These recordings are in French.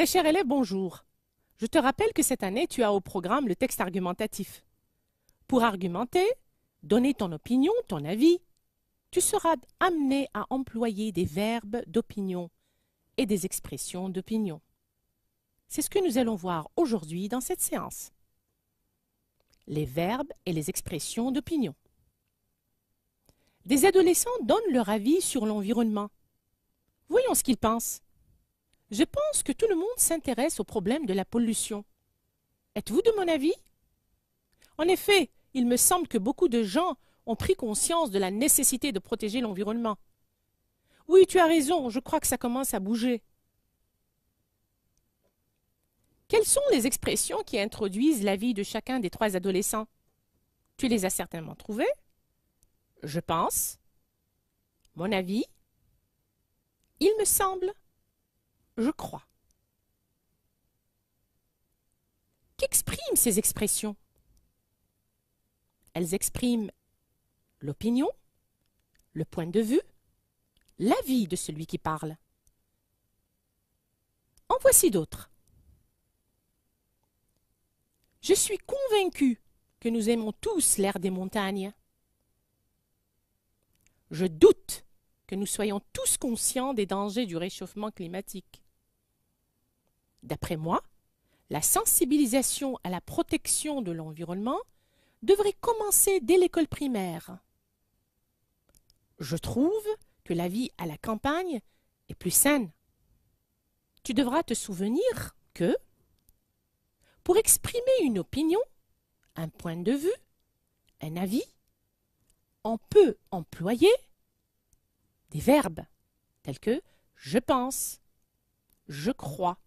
Très cher élève, bonjour. Je te rappelle que cette année, tu as au programme le texte argumentatif. Pour argumenter, donner ton opinion, ton avis, tu seras amené à employer des verbes d'opinion et des expressions d'opinion. C'est ce que nous allons voir aujourd'hui dans cette séance. Les verbes et les expressions d'opinion. Des adolescents donnent leur avis sur l'environnement. Voyons ce qu'ils pensent. Je pense que tout le monde s'intéresse au problème de la pollution. Êtes-vous de mon avis En effet, il me semble que beaucoup de gens ont pris conscience de la nécessité de protéger l'environnement. Oui, tu as raison, je crois que ça commence à bouger. Quelles sont les expressions qui introduisent la vie de chacun des trois adolescents Tu les as certainement trouvées Je pense. Mon avis Il me semble je crois. Qu'expriment ces expressions Elles expriment l'opinion, le point de vue, l'avis de celui qui parle. En voici d'autres. Je suis convaincu que nous aimons tous l'air des montagnes. Je doute que nous soyons tous conscients des dangers du réchauffement climatique. D'après moi, la sensibilisation à la protection de l'environnement devrait commencer dès l'école primaire. Je trouve que la vie à la campagne est plus saine. Tu devras te souvenir que, pour exprimer une opinion, un point de vue, un avis, on peut employer des verbes tels que je pense, je crois,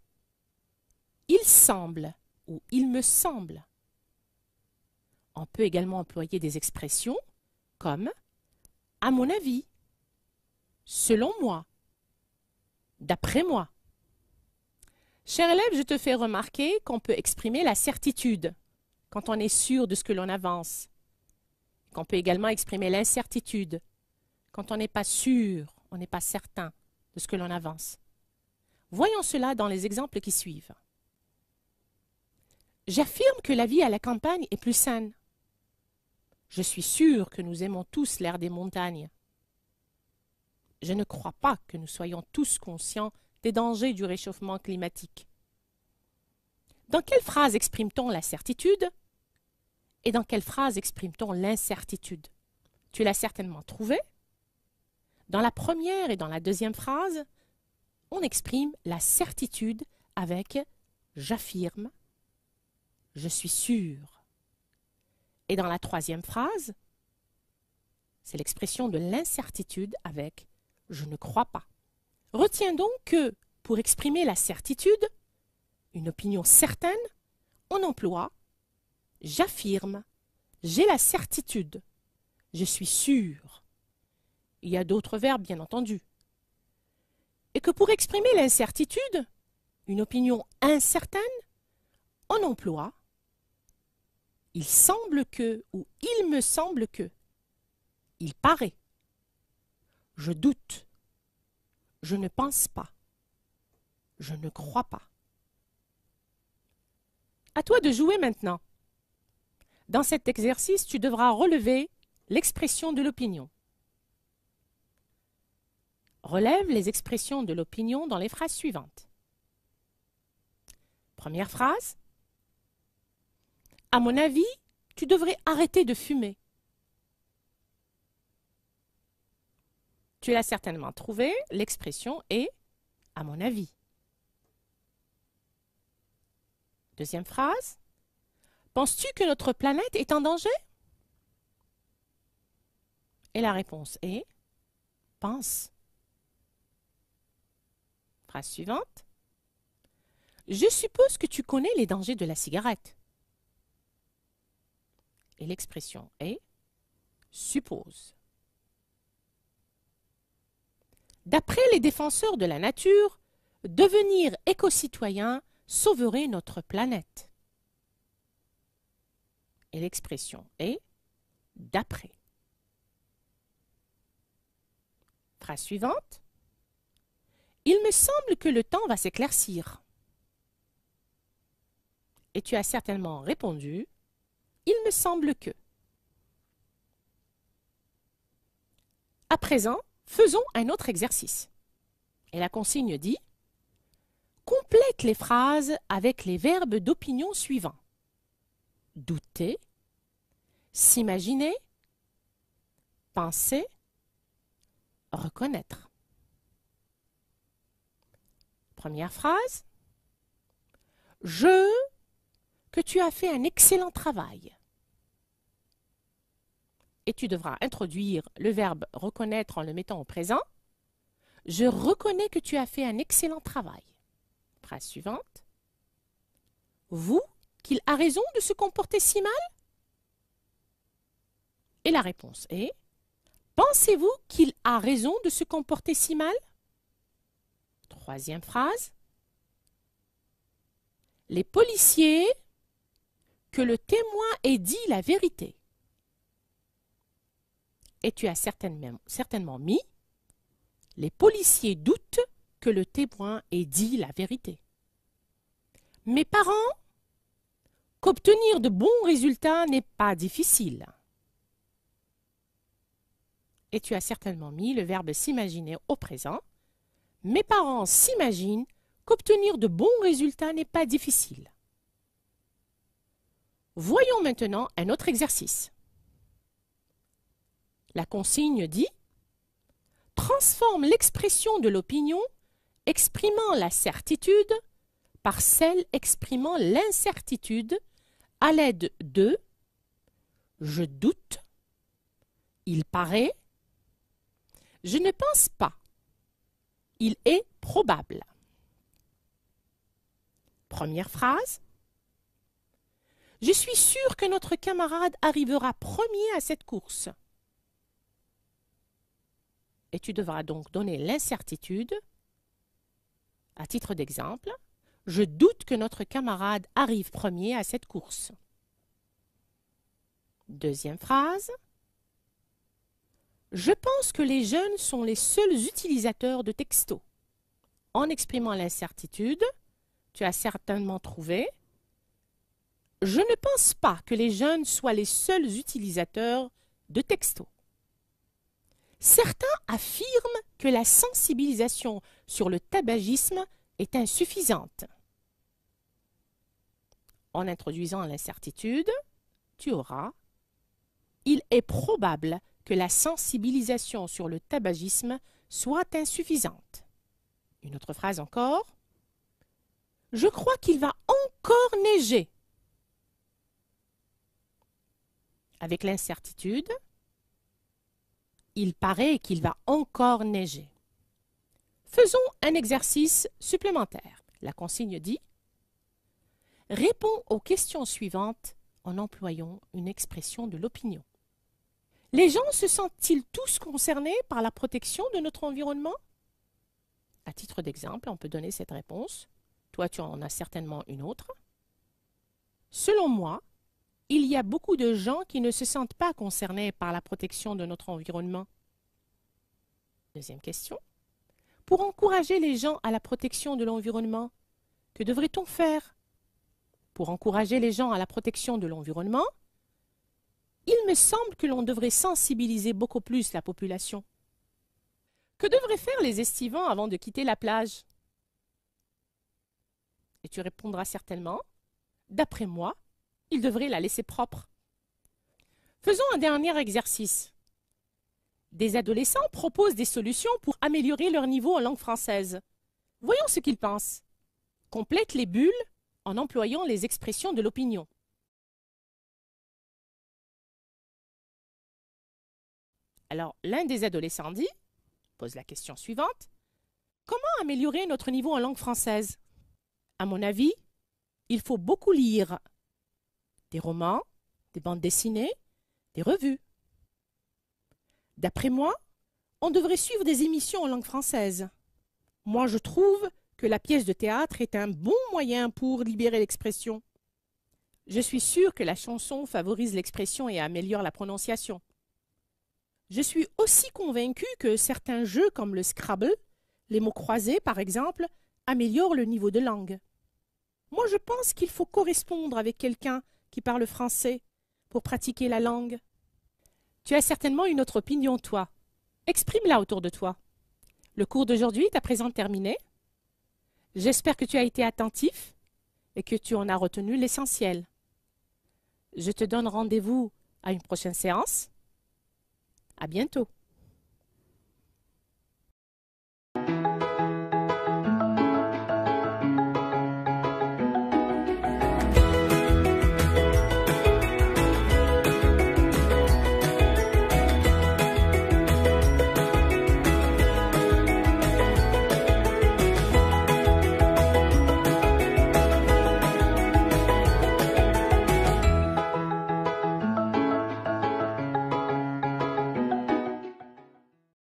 il semble ou il me semble. On peut également employer des expressions comme à mon avis, selon moi, d'après moi. Cher élève, je te fais remarquer qu'on peut exprimer la certitude quand on est sûr de ce que l'on avance, qu'on peut également exprimer l'incertitude quand on n'est pas sûr, on n'est pas certain de ce que l'on avance. Voyons cela dans les exemples qui suivent. J'affirme que la vie à la campagne est plus saine. Je suis sûr que nous aimons tous l'air des montagnes. Je ne crois pas que nous soyons tous conscients des dangers du réchauffement climatique. Dans quelle phrase exprime-t-on la certitude et dans quelle phrase exprime-t-on l'incertitude Tu l'as certainement trouvé dans la première et dans la deuxième phrase, on exprime la certitude avec j'affirme, je suis sûr. Et dans la troisième phrase, c'est l'expression de l'incertitude avec je ne crois pas. Retiens donc que pour exprimer la certitude, une opinion certaine, on emploie j'affirme, j'ai la certitude, je suis sûr il y a d'autres verbes, bien entendu. Et que pour exprimer l'incertitude, une opinion incertaine, on emploie il semble que ou il me semble que. Il paraît. Je doute. Je ne pense pas. Je ne crois pas. À toi de jouer maintenant. Dans cet exercice, tu devras relever l'expression de l'opinion. Relève les expressions de l'opinion dans les phrases suivantes. Première phrase. À mon avis, tu devrais arrêter de fumer. Tu l'as certainement trouvé, l'expression est à mon avis. Deuxième phrase. Penses-tu que notre planète est en danger Et la réponse est pense phrase suivante. Je suppose que tu connais les dangers de la cigarette. Et l'expression est suppose. D'après les défenseurs de la nature, devenir éco-citoyen sauverait notre planète. Et l'expression est d'après. Phrase suivante. Il me semble que le temps va s'éclaircir. Et tu as certainement répondu Il me semble que. À présent, faisons un autre exercice. Et la consigne dit Complète les phrases avec les verbes d'opinion suivants douter, s'imaginer, penser, reconnaître. Première phrase. Je que tu as fait un excellent travail. Et tu devras introduire le verbe reconnaître en le mettant au présent. Je reconnais que tu as fait un excellent travail. Phrase suivante. Vous qu'il a raison de se comporter si mal Et la réponse est Pensez-vous qu'il a raison de se comporter si mal Troisième phrase. Les policiers que le témoin ait dit la vérité. Et tu as certainement, certainement mis les policiers doutent que le témoin ait dit la vérité. Mes parents, qu'obtenir de bons résultats n'est pas difficile. Et tu as certainement mis le verbe s'imaginer au présent mes parents s'imaginent qu'obtenir de bons résultats n'est pas difficile. Voyons maintenant un autre exercice. La consigne dit Transforme l'expression de l'opinion exprimant la certitude par celle exprimant l'incertitude à l'aide de je doute, il paraît, je ne pense pas, il est probable. Première phrase. Je suis sûr que notre camarade arrivera premier à cette course. Et tu devras donc donner l'incertitude. À titre d'exemple, je doute que notre camarade arrive premier à cette course. Deuxième phrase. Je pense que les jeunes sont les seuls utilisateurs de textos. En exprimant l'incertitude, tu as certainement trouvé. Je ne pense pas que les jeunes soient les seuls utilisateurs de textos. Certains affirment que la sensibilisation sur le tabagisme est insuffisante. En introduisant l'incertitude, tu auras Il est probable que la sensibilisation sur le tabagisme soit insuffisante. Une autre phrase encore. Je crois qu'il va encore neiger. Avec l'incertitude, il paraît qu'il va encore neiger. Faisons un exercice supplémentaire. La consigne dit Réponds aux questions suivantes en employant une expression de l'opinion. Les gens se sentent-ils tous concernés par la protection de notre environnement À titre d'exemple, on peut donner cette réponse. Toi, tu en as certainement une autre. Selon moi, il y a beaucoup de gens qui ne se sentent pas concernés par la protection de notre environnement. Deuxième question. Pour encourager les gens à la protection de l'environnement, que devrait-on faire Pour encourager les gens à la protection de l'environnement, il me semble que l'on devrait sensibiliser beaucoup plus la population. Que devraient faire les estivants avant de quitter la plage Et tu répondras certainement, d'après moi, ils devraient la laisser propre. Faisons un dernier exercice. Des adolescents proposent des solutions pour améliorer leur niveau en langue française. Voyons ce qu'ils pensent. Complète les bulles en employant les expressions de l'opinion. Alors, l'un des adolescents dit, pose la question suivante, comment améliorer notre niveau en langue française À mon avis, il faut beaucoup lire des romans, des bandes dessinées, des revues. D'après moi, on devrait suivre des émissions en langue française. Moi, je trouve que la pièce de théâtre est un bon moyen pour libérer l'expression. Je suis sûre que la chanson favorise l'expression et améliore la prononciation. Je suis aussi convaincu que certains jeux comme le Scrabble, les mots croisés par exemple, améliorent le niveau de langue. Moi je pense qu'il faut correspondre avec quelqu'un qui parle français pour pratiquer la langue. Tu as certainement une autre opinion, toi. Exprime-la autour de toi. Le cours d'aujourd'hui est à présent terminé. J'espère que tu as été attentif et que tu en as retenu l'essentiel. Je te donne rendez-vous à une prochaine séance. À bientôt.